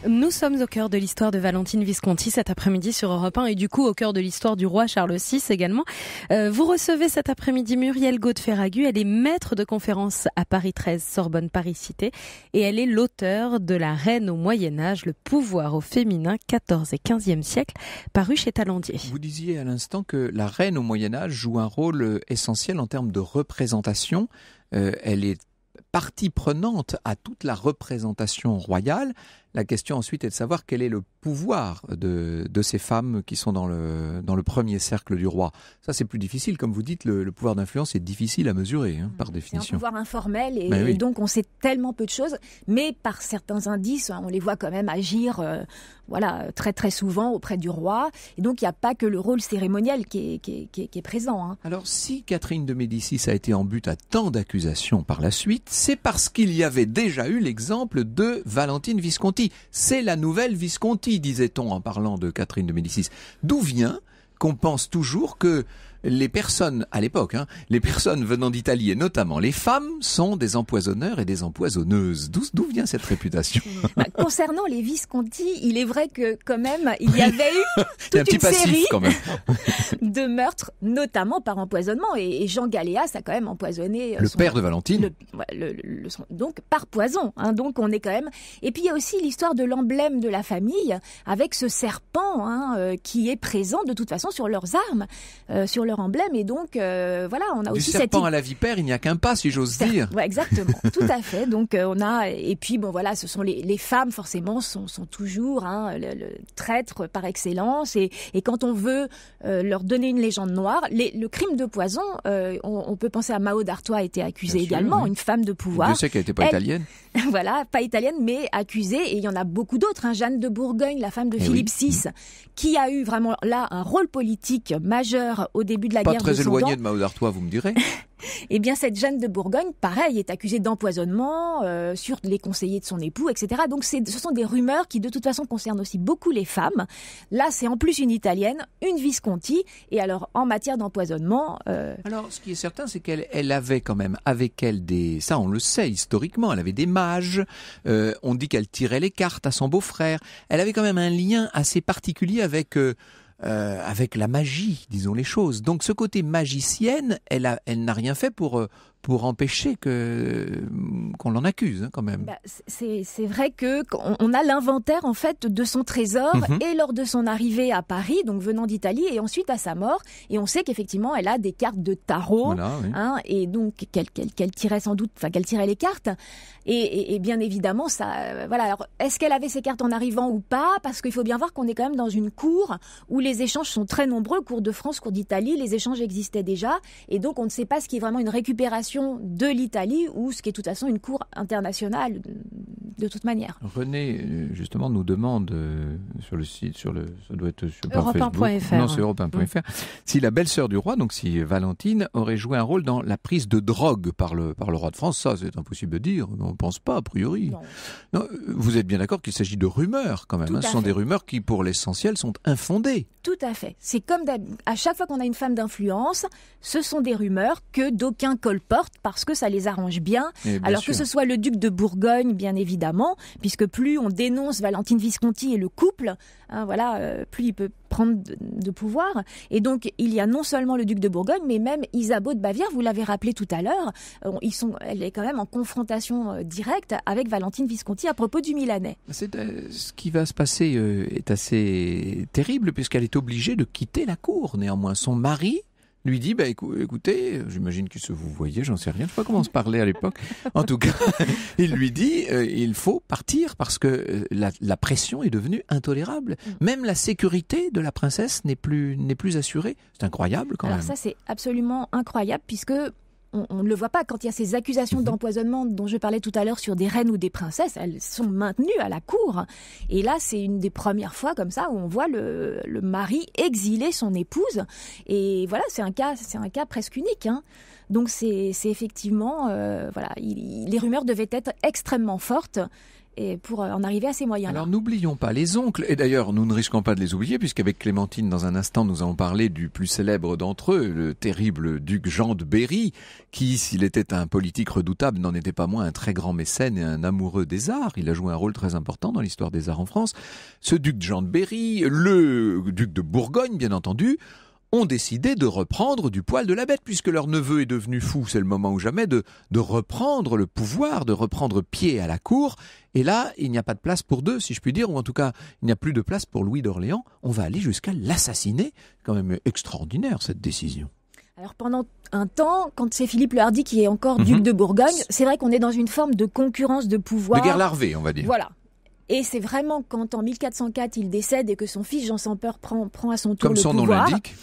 Nous sommes au cœur de l'histoire de Valentine Visconti cet après-midi sur Europe 1 et du coup au cœur de l'histoire du roi Charles VI également. Euh, vous recevez cet après-midi Muriel gaud Elle est maître de conférence à Paris 13, Sorbonne Paris Cité et elle est l'auteur de La Reine au Moyen-Âge, le pouvoir au féminin 14 et 15e siècle, paru chez Talandier. Vous disiez à l'instant que la reine au Moyen-Âge joue un rôle essentiel en termes de représentation. Euh, elle est partie prenante à toute la représentation royale. La question ensuite est de savoir quel est le pouvoir de, de ces femmes qui sont dans le, dans le premier cercle du roi. Ça, c'est plus difficile. Comme vous dites, le, pouvoir d'influence est difficile à mesurer, hein, par définition. C'est un pouvoir informel ben et, donc on sait tellement peu de choses, mais par certains indices, hein, on les voit quand même agir euh, voilà, très très souvent auprès du roi. Et donc il n'y a pas que le rôle cérémoniel qui est, qui est, présent. Hein. Alors si Catherine de Médicis a été en but à tant d'accusations par la suite, c'est parce qu'il y avait déjà eu l'exemple de Valentine Visconti. C'est la nouvelle Visconti, disait-on en parlant de Catherine de Médicis. D'où vient qu'on pense toujours que les personnes, à l'époque, hein, les personnes venant d'Italie, et notamment les femmes, sont des empoisonneurs et des empoisonneuses. D'où vient cette réputation bah, Concernant les Visconti, il est vrai que quand même, il y avait eu toute une série de meurtres, notamment par empoisonnement. Et, Jean Galéas a quand même empoisonné... Euh, le père de Valentine Donc, par poison. Hein. donc, on est quand même... Et puis, il y a aussi l'histoire de l'emblème de la famille, avec ce serpent hein, euh, qui est présent de toute façon sur leurs armes, euh, sur leurs emblème. Et donc, euh, voilà, on a du aussi serpent à la vipère, il n'y a qu'un pas, si j'ose dire. exactement, tout à fait. Donc, euh, on a et puis bon, voilà, ce sont les, femmes forcément sont, toujours hein, le, traître par excellence. Et, quand on veut euh, leur donner une légende noire, le crime de poison, on, peut penser à Mao d'Artois a été accusée également, une femme de pouvoir. Je sais qu'elle n'était pas italienne. Voilà, pas italienne, mais accusée. Et il y en a beaucoup d'autres. Hein. Jeanne de Bourgogne, la femme de eh Philippe VI, mm. qui a eu vraiment là un rôle politique majeur au début de la pas très éloignée de Mao d'Artois, vous me direz. eh bien, cette Jeanne de Bourgogne, pareil, est accusée d'empoisonnement euh, sur les conseillers de son époux, etc. Donc, ce sont des rumeurs qui, de toute façon, concernent aussi beaucoup les femmes. Là, c'est en plus une Italienne, une Visconti, et alors en matière d'empoisonnement. Euh, alors, ce qui est certain, c'est qu'elle avait quand même avec elle des, ça, on le sait historiquement, elle avait des mages. Euh, on dit qu'elle tirait les cartes à son beau-frère. Elle avait quand même un lien assez particulier avec euh, avec la magie, disons les choses. Donc ce côté magicienne, elle, a, elle n'a rien fait pour euh, pour empêcher que qu'on l'en accuse hein, quand même. Bah, c'est vrai que on a l'inventaire en fait de son trésor mhm. et lors de son arrivée à Paris, donc venant d'Italie et ensuite à sa mort, et on sait qu'effectivement elle a des cartes de tarot, hein, et donc qu'elle tirait sans doute, enfin qu'elle tirait les cartes, et, bien évidemment ça, euh, voilà. Alors est-ce qu'elle avait ses cartes en arrivant ou pas Parce qu'il faut bien voir qu'on est quand même dans une cour où les échanges sont très nombreux, cour de France, cour d'Italie, les échanges existaient déjà, et donc on ne sait pas ce qui est vraiment une récupération de l'Italie ou ce qui est de toute façon une cour internationale mm, de toute manière. René, euh, justement, nous demande euh, sur le site, sur le, ça doit être sur Europe 1.fr non, c'est Europe 1.fr, mm. si la belle-sœur du roi, donc si Valentine, aurait joué un rôle dans la prise de drogue par le, par le roi de France. Ça, c'est impossible de dire, on ne pense pas, a priori. Non. vous êtes bien d'accord qu'il s'agit de rumeurs, quand même. Hein. Ce sont des rumeurs qui, pour l'essentiel, sont infondées. Tout à fait. C'est comme à chaque fois qu'on a une femme d'influence, ce sont des rumeurs que d'aucuns colportent parce que ça les arrange bien. Eh alors que ce soit le duc de Bourgogne, bien évidemment, puisque plus on dénonce Valentine Visconti et le couple, hein, voilà, euh, plus il peut prendre de, pouvoir. Et donc, il y a non seulement le duc de Bourgogne, mais même Isabeau de Bavière, vous l'avez rappelé tout à l'heure, euh, elle est quand même en confrontation euh, directe avec Valentine Visconti à propos du Milanais. ce qui va se passer est assez terrible, puisqu'elle est obligée de quitter la cour, néanmoins. Son mari lui dit bah, écoutez, j'imagine que se vous voyez, j'en sais rien, je sais pas comment on se parlait à l'époque. En tout cas, il lui dit euh, il faut partir parce que euh, la, pression est devenue intolérable. Mm. Même la sécurité de la princesse n'est plus n'est plus assurée. C'est incroyable quand même. Alors ça c'est absolument incroyable puisque on ne le voit pas. Quand il y a ces accusations mhm. d'empoisonnement dont je parlais tout à l'heure sur des reines ou des princesses, elles sont maintenues à la cour. Et là, c'est une des premières fois comme ça où on voit le, mari exiler son épouse. Et voilà, c'est un cas, c'est un cas presque unique. Hein. Donc c'est effectivement, euh, voilà, les rumeurs devaient être extrêmement fortes et pour euh, en arriver à ces moyens-là. Alors n'oublions pas les oncles, et d'ailleurs nous ne risquons pas de les oublier, puisqu'avec Clémentine, dans un instant, nous allons parler du plus célèbre d'entre eux, le terrible duc Jean de Berry, qui, s'il était un politique redoutable, n'en était pas moins un très grand mécène et un amoureux des arts. Il a joué un rôle très important dans l'histoire des arts en France. Ce duc Jean de Berry, le duc de Bourgogne, bien entendu, ont décidé de reprendre du poil de la bête, puisque leur neveu est devenu fou, c'est le moment ou jamais de, reprendre le pouvoir, de reprendre pied à la cour, et là, il n'y a pas de place pour deux, si je puis dire, ou en tout cas, il n'y a plus de place pour Louis d'Orléans, on va aller jusqu'à l'assassiner, quand même extraordinaire cette décision. Alors pendant un temps, quand c'est Philippe le Hardy qui est encore mhm. duc de Bourgogne, c'est vrai qu'on est dans une forme de concurrence de pouvoir. De guerre larvée, on va dire. Voilà. Et c'est vraiment quand en 1404 il décède et que son fils Jean sans peur prend, prend à son tour Comme le son Nom l'indique.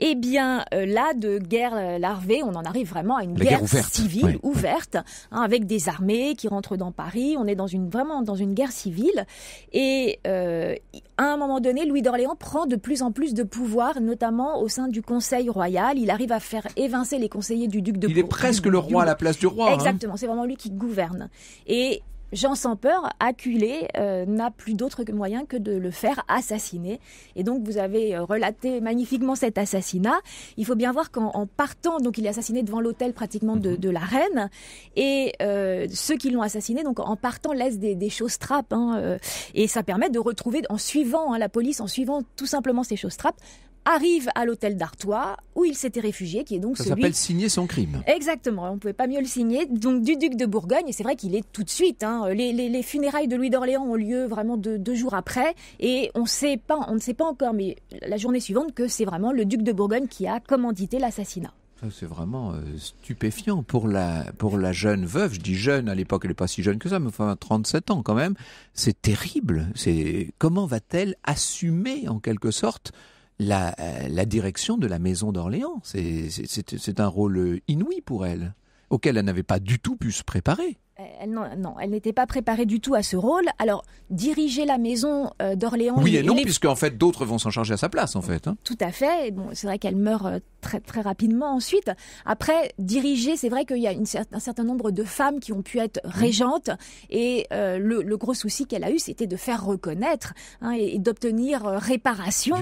Eh bien, euh, là, de guerre euh, larvée, on en arrive vraiment à une guerre, civile ouverte, hein, avec des armées qui rentrent dans Paris. On est dans une vraiment dans une guerre civile. Et euh, à un moment donné, Louis d'Orléans prend de plus en plus de pouvoir, notamment au sein du Conseil royal. Il arrive à faire évincer les conseillers du duc de. Il est presque le roi à la place du roi. Hein. Exactement, c'est vraiment lui qui gouverne. Et Jean sans peur, acculé, euh, n'a plus d'autre moyen que de le faire assassiner. Et donc vous avez euh, relaté magnifiquement cet assassinat. Il faut bien voir qu'en partant, donc il est assassiné devant l'hôtel pratiquement de, mhm. la reine. Et euh, ceux qui l'ont assassiné, donc en partant, laissent des, des choses trappes. Hein, et ça permet de retrouver, en suivant hein, la police, en suivant tout simplement ces choses trappes, arrive à l'hôtel d'Artois où il s'était réfugié, qui est donc Ça s'appelle signer son crime. Exactement, on ne pouvait pas mieux le signer. Donc du duc de Bourgogne, et c'est vrai qu'il est tout de suite. Hein. les, funérailles de Louis d'Orléans ont lieu vraiment deux jours après, et on sait pas, on ne sait pas encore, mais la journée suivante, que c'est vraiment le duc de Bourgogne qui a commandité l'assassinat. C'est vraiment euh, stupéfiant pour la, pour la jeune veuve. Je dis jeune, à l'époque, elle n'est pas si jeune que ça, mais enfin 37 ans quand même. C'est terrible. C'est Comment va-t-elle assumer, en quelque sorte, euh, la, direction de la maison d'Orléans. C'est un rôle inouï pour elle, auquel elle n'avait pas du tout pu se préparer non, elle n'était pas préparée du tout à ce rôle. Alors, diriger la maison euh, d'Orléans. Oui et, non, puisque en fait, d'autres vont s'en charger à sa place, en fait. Hein. Tout à fait. c'est vrai qu'elle meurt euh, très, très rapidement ensuite. Après, diriger, c'est vrai qu'il y a un certain nombre de femmes qui ont pu être régentes. Et euh, le, gros souci qu'elle a eu, c'était de faire reconnaître hein, et, d'obtenir réparation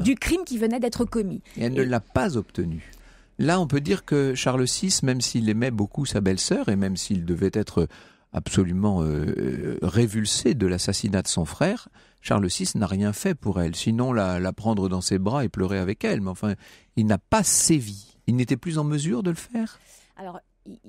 du crime. qui venait d'être commis. Et elle ne l'a pas obtenu. Là, on peut dire que Charles VI, même s'il aimait beaucoup sa belle-sœur, et même s'il devait être euh, absolument euh, euh, révulsé de l'assassinat de son frère, Charles VI n'a rien fait pour elle, sinon la, prendre dans ses bras et pleurer avec elle. Mais enfin, il n'a pas sévi. Il n'était plus en mesure de le faire. Alors,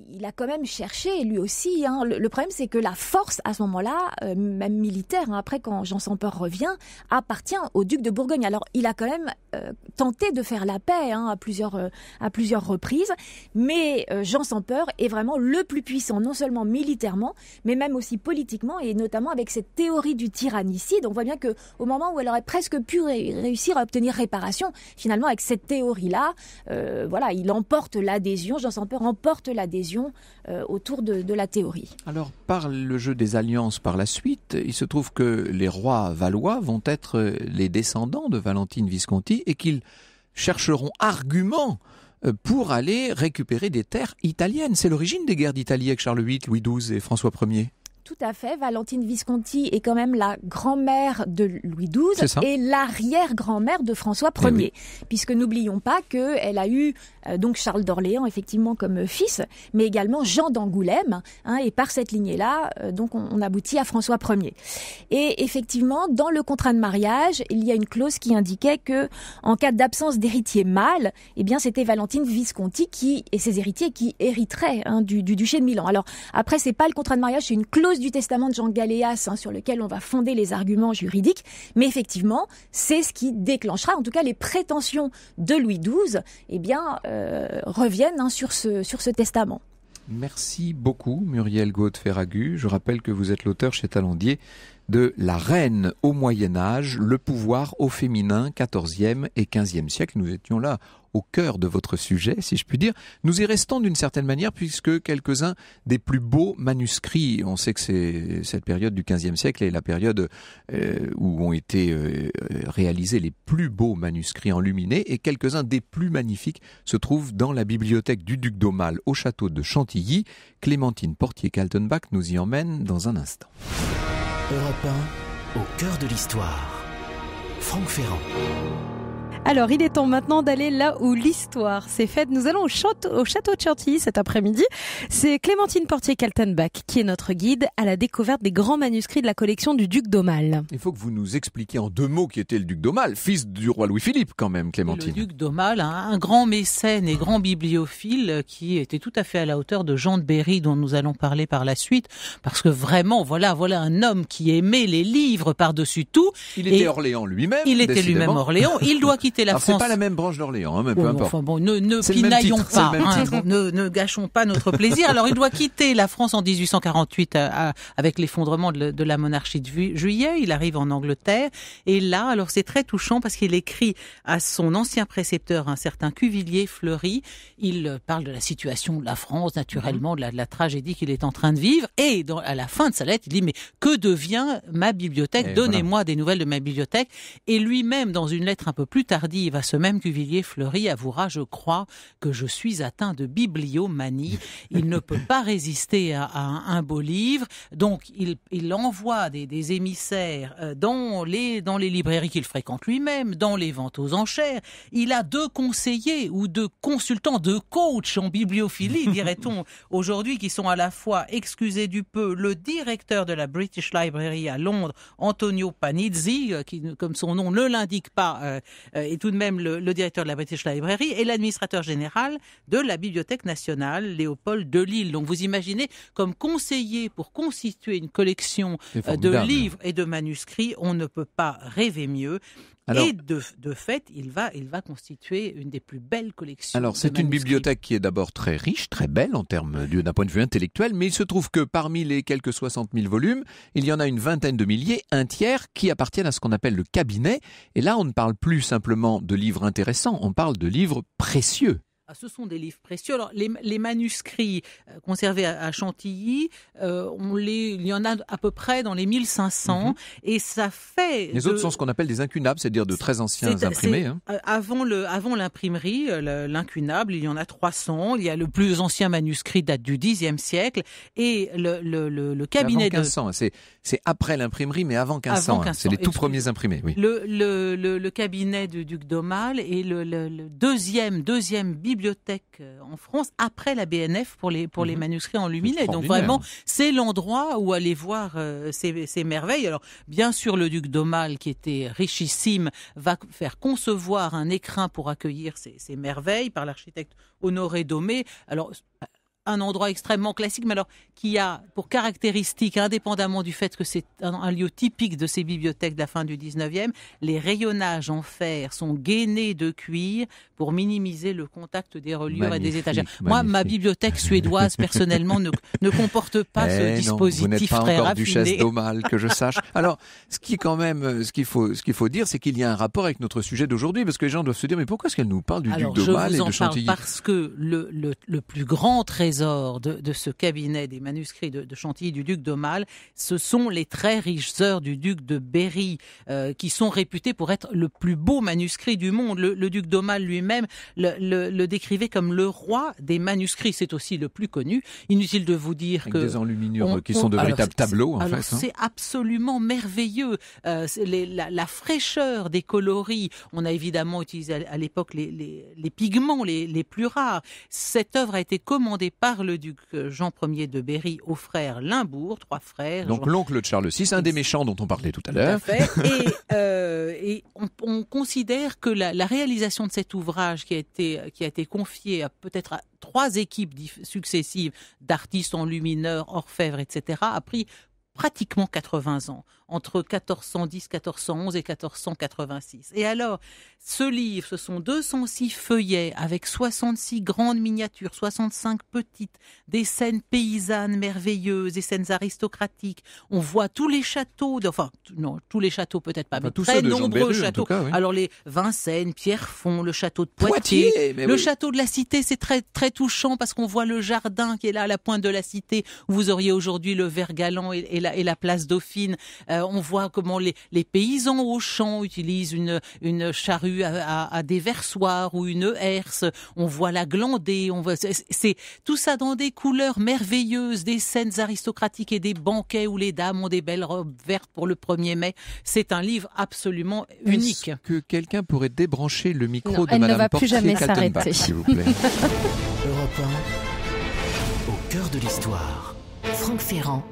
il a quand même cherché, lui aussi. Hein. Le, problème, c'est que la force, à ce moment-là, euh, même militaire, hein, après quand Jean Sans Peur revient, appartient au duc de Bourgogne. Alors, il a quand même euh, tenté de faire la paix hein, à, plusieurs, euh, à plusieurs reprises, mais Jean Sans Peur est vraiment le plus puissant, non seulement militairement, mais même aussi politiquement, et notamment avec cette théorie du tyrannicide. On voit bien que au moment où elle aurait presque pu réussir à obtenir réparation, finalement, avec cette théorie-là, voilà, il emporte l'adhésion, Jean Sans emporte l'adhésion euh, autour de, de, la théorie. Alors, par le jeu des alliances par la suite, il se trouve que les rois valois vont être euh, les descendants de Valentine Visconti et qu'ils chercheront arguments euh, pour aller récupérer des terres italiennes. C'est l'origine des guerres d'Italie avec Charles VIII, Louis XII et François Ier. Tout à fait. Valentine Visconti est quand même la grand-mère de Louis XII et l'arrière-grand-mère de François eh Ier, puisque n'oublions pas qu'elle a eu euh, donc Charles d'Orléans effectivement comme euh, fils, mais également Jean d'Angoulême, hein, et par cette lignée-là, euh, donc on, aboutit à François Ier. Et effectivement, dans le contrat de mariage, il y a une clause qui indiquait que en cas d'absence d'héritier mâle, eh bien c'était Valentine Visconti qui et ses héritiers qui hériteraient hein, du, du duché de Milan. Alors après, c'est pas le contrat de mariage, c'est une clause du testament de Jean Galéas hein, sur lequel on va fonder les arguments juridiques, mais effectivement, c'est ce qui déclenchera, en tout cas les prétentions de Louis XII, eh bien, euh, reviennent hein, sur, ce, sur ce testament. Merci beaucoup Muriel gaude Ferragu. Je rappelle que vous êtes l'auteur chez Talandier de La Reine au Moyen Âge, le pouvoir au féminin 14e et 15e siècle. Nous étions là au cœur de votre sujet, si je puis dire. Nous y restons d'une certaine manière puisque quelques-uns des plus beaux manuscrits, on sait que c'est cette période du XVe siècle et la période euh, où ont été euh, euh, réalisés les plus beaux manuscrits enluminés et quelques-uns des plus magnifiques se trouvent dans la bibliothèque du duc d'Aumale au château de Chantilly. Clémentine Portier-Kaltenbach nous y emmène dans un instant. Europe au cœur de l'histoire. Franck Ferrand. Alors, il est temps maintenant d'aller là où l'histoire s'est faite. Nous allons au château, au château de Chantilly cet après-midi. C'est Clémentine Portier-Kaltenbach qui est notre guide à la découverte des grands manuscrits de la collection du duc d'Aumale. Il faut que vous nous expliquiez en deux mots qui était le duc d'Aumale, fils du roi Louis-Philippe quand même, Clémentine. Le duc d'Aumale, hein, un grand mécène et grand bibliophile euh, qui était tout à fait à la hauteur de Jean de Berry dont nous allons parler par la suite, parce que vraiment, voilà, voilà un homme qui aimait les livres par-dessus tout. Il était Orléans lui-même. Il était lui-même Orléans. Il doit la C'est pas la même branche d'Orléans, hein, mais peu importe. bon, ne, pinaillons pas, ne, gâchons pas notre plaisir. Alors il doit quitter la France en 1848 euh, avec l'effondrement de, la monarchie de Juillet. Il arrive en Angleterre et là, alors c'est très touchant parce qu'il écrit à son ancien précepteur, un certain Cuvillier Fleury. Il euh, parle de la situation de la France, naturellement, de la, tragédie qu'il est en train de vivre. Et dans, à la fin de sa lettre, il dit mais que devient ma bibliothèque Donnez-moi des nouvelles de ma bibliothèque. Et lui-même, dans une lettre un peu plus tard tardive à ce même Cuvillier Fleury avouera, je crois, que je suis atteint de bibliomanie. Il ne peut pas résister à, un, beau livre, donc il, envoie des, émissaires euh, dans les, dans les librairies qu'il fréquente lui-même, dans les ventes aux enchères. Il a deux conseillers ou deux consultants, deux coachs en bibliophilie, dirait-on, aujourd'hui, qui sont à la fois, excusez du peu, le directeur de la British Library à Londres, Antonio Panizzi, euh, qui, comme son nom ne l'indique pas, euh, et euh, tout de même le, directeur de la British Library et l'administrateur général de la Bibliothèque nationale Léopold de Lille. Donc vous imaginez, comme conseiller pour constituer une collection euh, de livres et de manuscrits, on ne peut pas rêver mieux et de, fait, il va, il va constituer une des plus belles collections. Alors, c'est une bibliothèque qui est d'abord très riche, très belle en termes euh, d'un point de vue intellectuel, mais il se trouve que parmi les quelques 60 000 volumes, il y en a une vingtaine de milliers, un tiers, qui appartiennent à ce qu'on appelle le cabinet. Et là, on ne parle plus simplement de livres intéressants, on parle de livres précieux. Ah, ce sont des livres précieux. les, manuscrits euh, conservés à, Chantilly, euh, on les, il y en a à peu près dans les 1500, mhm. et ça fait. Les autres sont ce qu'on appelle des incunables, c'est-à-dire de très anciens imprimés. Hein. Euh, avant avant l'imprimerie, l'incunable, il y en a 300. Il y a le plus ancien manuscrit date du Xe siècle, et le, cabinet avant 1500, hein. c'est après l'imprimerie, mais avant 1500. Hein. C'est les tout premiers imprimés. Le, cabinet du duc d'Aumale et le, deuxième deuxième bibliothèque bibliothèque euh, en France après la BNF pour les, pour les mhm. manuscrits enluminés. Donc vraiment, c'est l'endroit où aller voir euh, ces, ces, merveilles. Alors, bien sûr, le duc d'Aumale, qui était richissime, va faire concevoir un écrin pour accueillir ces, ces merveilles par l'architecte Honoré Domé. Alors, un endroit extrêmement classique, mais alors qui a pour caractéristique, indépendamment du fait que c'est un, lieu typique de ces bibliothèques de la fin du 19e, les rayonnages en fer sont gainés de cuir pour minimiser le contact des reliures et des étagères. Moi, ma bibliothèque suédoise, personnellement, ne, ne comporte pas ce dispositif eh vous n'êtes pas très encore Duchesse d'Aumale, que je sache. Alors, ce qui quand même, euh, ce qu'il faut, ce qu'il faut dire, c'est qu'il y a un rapport avec notre sujet d'aujourd'hui, parce que les gens doivent se dire, mais pourquoi est-ce qu'elle nous parle du alors, duc d'Aumale et de Chantilly Parce que le, le, le plus grand trésor de, ce cabinet des manuscrits de, de Chantilly du duc d'Aumale, ce sont les très riches heures du duc de Berry, euh, qui sont réputés pour être le plus beau manuscrit du monde. Le, duc d'Aumale lui-même le, décrivait comme le roi des manuscrits. C'est aussi le plus connu. Inutile de vous dire Avec que... des enluminures qui sont de véritables tableaux, en hein. C'est absolument merveilleux. Euh, la, fraîcheur des coloris. On a évidemment utilisé à, l'époque les, pigments les, les plus rares. Cette œuvre a été commandée par le duc euh, Jean Ier de Berry aux frères Limbourg, trois frères. Donc l'oncle de Charles VI, un des méchants dont on parlait tout à l'heure. Et, euh, on, considère que la, réalisation de cet ouvrage qui a été, qui a été confié à peut-être à trois équipes successives d'artistes enlumineurs, orfèvres, etc., a pris pratiquement 80 ans entre 1410, 1411 et 1486. Et alors, ce livre, ce sont 206 feuillets avec 66 grandes miniatures, 65 petites, des scènes paysannes merveilleuses, des scènes aristocratiques. On voit tous les châteaux, enfin, non, tous les châteaux peut-être pas, mais très nombreux châteaux. Alors les Vincennes, Pierrefonds, le château de Poitiers, le château de la Cité, c'est très très touchant parce qu'on voit le jardin qui est là à la pointe de la Cité où vous auriez aujourd'hui le vergalant et, la, et la place Dauphine. Euh, euh, on voit comment les, paysans au champ utilisent une, une charrue à, à, ou une herse. On voit la glandée. On voit, c'est tout ça dans des couleurs merveilleuses, des scènes aristocratiques et des banquets où les dames ont des belles robes vertes pour le 1er mai. C'est un livre absolument unique. que quelqu'un pourrait débrancher le micro de elle ne va plus jamais s'arrêter. S'il vous plaît. au cœur de l'histoire. Franck Ferrand.